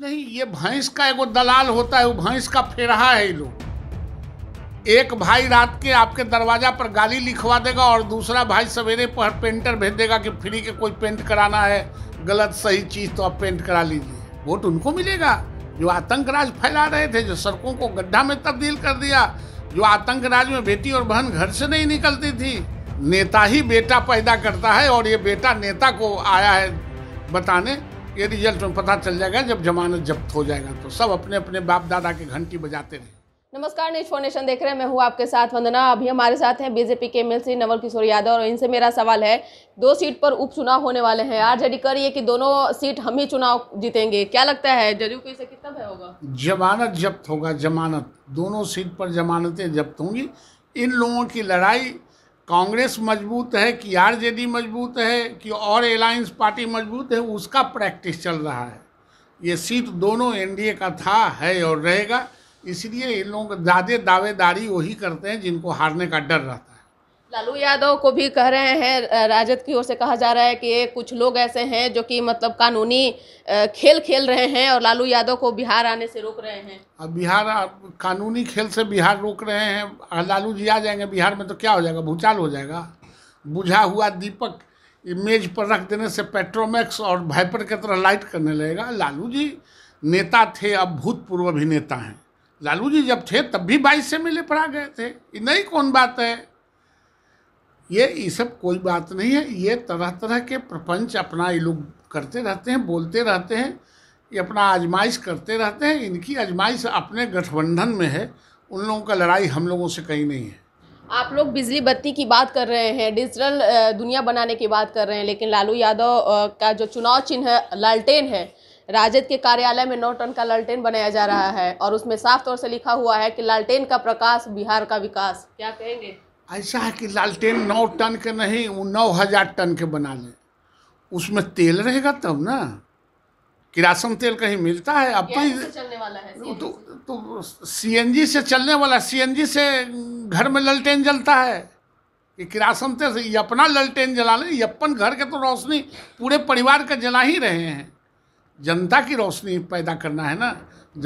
नहीं ये भैंस का एगो दलाल होता है वो भैंस का फेरहा है लोग एक भाई रात के आपके दरवाजा पर गाली लिखवा देगा और दूसरा भाई सवेरे पर पेंटर भेज देगा कि फ्री के कोई पेंट कराना है गलत सही चीज़ तो आप पेंट करा लीजिए वोट उनको मिलेगा जो आतंक राज फैला रहे थे जो सड़कों को गड्ढा में तब्दील कर दिया जो आतंक राज में बेटी और बहन घर से नहीं निकलती थी नेता ही बेटा पैदा करता है और ये बेटा नेता को आया है बताने ये रिजल्ट में पता चल जाएगा जब जमानत जब्त हो जाएगा तो सब अपने अपने बाप दादा के घंटी बजाते रहे नमस्कार न्यूज फोनेशन देख रहे हैं मैं हूँ आपके साथ वंदना अभी हमारे साथ हैं बीजेपी के एमएलसी नवल किशोर यादव और इनसे मेरा सवाल है दो सीट पर उपचुनाव होने वाले हैं आरजेडी कर ये कि दोनों सीट हम ही चुनाव जीतेंगे क्या लगता है जदयू को कितना भय होगा जमानत जब्त होगा जमानत दोनों सीट पर जमानतें जब्त होंगी इन लोगों की लड़ाई कांग्रेस मजबूत है कि आरजेडी मजबूत है कि और एलायंस पार्टी मजबूत है उसका प्रैक्टिस चल रहा है ये सीट दोनों एनडीए का था है और रहेगा इसलिए इन लोग ज़्यादा दावेदारी वही करते हैं जिनको हारने का डर रहता है लालू यादव को भी कह रहे हैं राजद की ओर से कहा जा रहा है कि कुछ लोग ऐसे हैं जो कि मतलब कानूनी खेल खेल रहे हैं और लालू यादव को बिहार आने से रोक रहे हैं अब बिहार कानूनी खेल से बिहार रोक रहे हैं लालू जी आ जाएंगे बिहार में तो क्या हो जाएगा भूचाल हो जाएगा बुझा हुआ दीपक इमेज पर रख देने से पेट्रोमैक्स और भाइपर की तरह लाइट करने लगेगा लालू जी नेता थे अब भूतपूर्व अभिनेता हैं लालू जी जब थे तब भी बाईस से मिले पर आ गए थे नहीं कौन बात है ये ये सब कोई बात नहीं है ये तरह तरह के प्रपंच अपना ये लोग करते रहते हैं बोलते रहते हैं ये अपना आजमाइश करते रहते हैं इनकी आजमाइश अपने गठबंधन में है उन लोगों का लड़ाई हम लोगों से कहीं नहीं है आप लोग बिजली बत्ती की बात कर रहे हैं डिजिटल दुनिया बनाने की बात कर रहे हैं लेकिन लालू यादव का जो चुनाव चिन्ह है लालटेन है राजद के कार्यालय में नौ टन का लालटेन बनाया जा रहा है और उसमें साफ तौर से लिखा हुआ है कि लालटेन का प्रकाश बिहार का विकास क्या कहेंगे ऐसा है कि लालटेन नौ टन के नहीं वो नौ हजार टन के बना लें उसमें तेल रहेगा तब ना किरासन तेल कहीं मिलता है अब तो तो, एन जी से चलने वाला सी एन जी से घर में ललटेन जलता है कि किरासन तेल से ये अपना ललटेन जला लें ये अपन घर के तो रोशनी पूरे परिवार का जला ही रहे हैं जनता की रोशनी पैदा करना है ना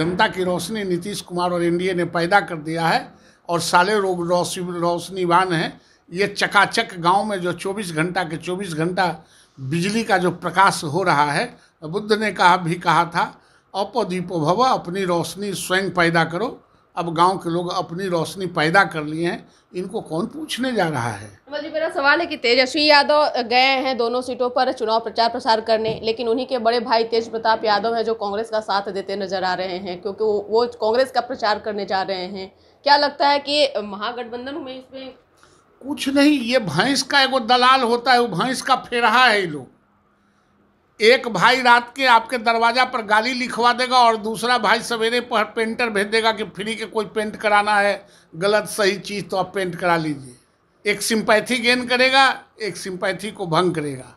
जनता की रोशनी नीतीश कुमार और एनडीए ने पैदा कर दिया है और साले रोग रोशनी रोशनीवान हैं ये चकाचक गांव में जो 24 घंटा के 24 घंटा बिजली का जो प्रकाश हो रहा है बुद्ध ने कहा भी कहा था अपदीपो भव अपनी रोशनी स्वयं पैदा करो अब गांव के लोग अपनी रोशनी पैदा कर लिए हैं इनको कौन पूछने जा रहा है जी मेरा सवाल है कि तेजस्वी यादव गए हैं दोनों सीटों पर चुनाव प्रचार प्रसार करने लेकिन उन्हीं के बड़े भाई तेज प्रताप यादव हैं जो कांग्रेस का साथ देते नजर आ रहे हैं क्योंकि वो कांग्रेस का प्रचार करने जा रहे हैं क्या लगता है कि महागठबंधन में इसमें कुछ नहीं ये भैंस का एगो दलाल होता है वो भैंस का फेरहा है ये लोग एक भाई रात के आपके दरवाज़ा पर गाली लिखवा देगा और दूसरा भाई सवेरे पर पेंटर भेज देगा कि फ्री के कोई पेंट कराना है गलत सही चीज़ तो आप पेंट करा लीजिए एक सिंपैथी गेन करेगा एक सिंपैथी को भंग करेगा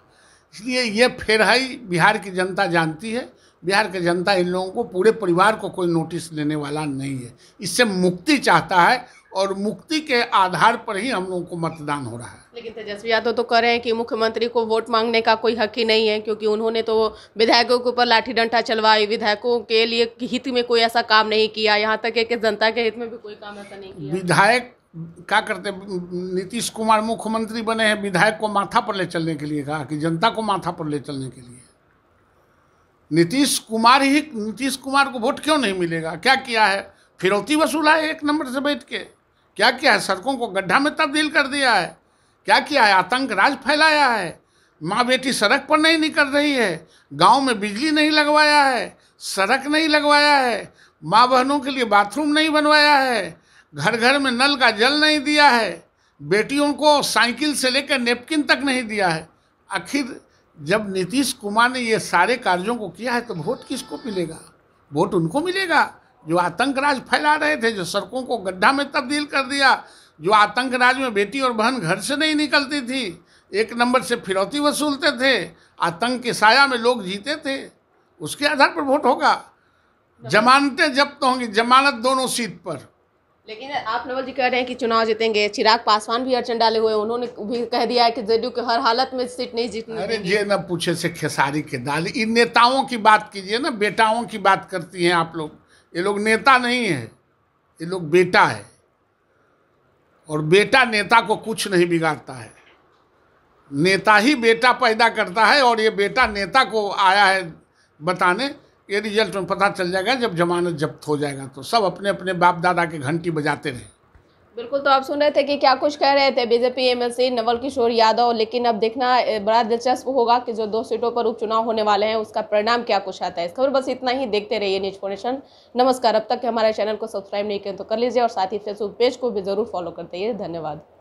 इसलिए ये फेराई बिहार की जनता जानती है बिहार की जनता इन लोगों को पूरे परिवार को कोई नोटिस लेने वाला नहीं है इससे मुक्ति चाहता है और मुक्ति के आधार पर ही हम लोगों को मतदान हो रहा है लेकिन तेजस्वी यादव तो कह रहे हैं कि मुख्यमंत्री को वोट मांगने का कोई हक ही नहीं है क्योंकि उन्होंने तो विधायकों के ऊपर लाठी डंडा चलवाई विधायकों के लिए हित में कोई ऐसा काम नहीं किया यहाँ तक है कि जनता के हित में भी कोई काम ऐसा नहीं किया विधायक क्या करते नीतीश कुमार मुख्यमंत्री बने हैं विधायक को माथा पर ले चलने के लिए कहा कि जनता को माथा पर ले चलने के लिए नीतीश कुमार ही नीतीश कुमार को वोट क्यों नहीं मिलेगा क्या किया है फिरौती वसूला है एक नंबर से बैठ के क्या किया है सड़कों को गड्ढा में तब्दील कर दिया है क्या किया है आतंक राज फैलाया है माँ बेटी सड़क पर नहीं निकल रही है गांव में बिजली नहीं लगवाया है सड़क नहीं लगवाया है माँ बहनों के लिए बाथरूम नहीं बनवाया है घर घर में नल का जल नहीं दिया है बेटियों को साइकिल से लेकर नेपकिन तक नहीं दिया है आखिर जब नीतीश कुमार ने ये सारे कार्यों को किया है तो वोट किसको मिलेगा वोट उनको मिलेगा जो आतंक राज फैला रहे थे जो सड़कों को गड्ढा में तब्दील कर दिया जो आतंक राज में बेटी और बहन घर से नहीं निकलती थी एक नंबर से फिरौती वसूलते थे आतंक के साया में लोग जीते थे उसके आधार पर वोट होगा जमानतें जब्त तो होंगी जमानत दोनों सीट पर लेकिन आप नवल जी कह रहे हैं कि चुनाव जीतेंगे चिराग पासवान भी अड़चन डाले हुए उन्होंने भी कह दिया है कि जेडीयू के हर हालत में सीट नहीं जीतने अरे ये ना पूछे से खेसारी के दाल इन नेताओं की बात कीजिए ना बेटाओं की बात करती हैं आप लोग ये लोग नेता नहीं है ये लोग बेटा है और बेटा नेता को कुछ नहीं बिगाड़ता है नेता ही बेटा पैदा करता है और ये बेटा नेता को आया है बताने ये रिजल्ट में पता चल जाएगा जब जमानत जब्त हो जाएगा तो सब अपने अपने बाप दादा के घंटी बजाते रहे बिल्कुल तो आप सुन रहे थे कि क्या कुछ कह रहे थे बीजेपी एमएलसी नवल किशोर यादव लेकिन अब देखना बड़ा दिलचस्प होगा कि जो दो सीटों पर उपचुनाव होने वाले हैं उसका परिणाम क्या कुछ आता है इस खबर बस इतना ही देखते रहिए न्यूज फोनेशन नमस्कार अब तक हमारे चैनल को सब्सक्राइब नहीं किया तो कर लीजिए और साथ ही फेसबुक पेज को भी जरूर फॉलो करते रहिए धन्यवाद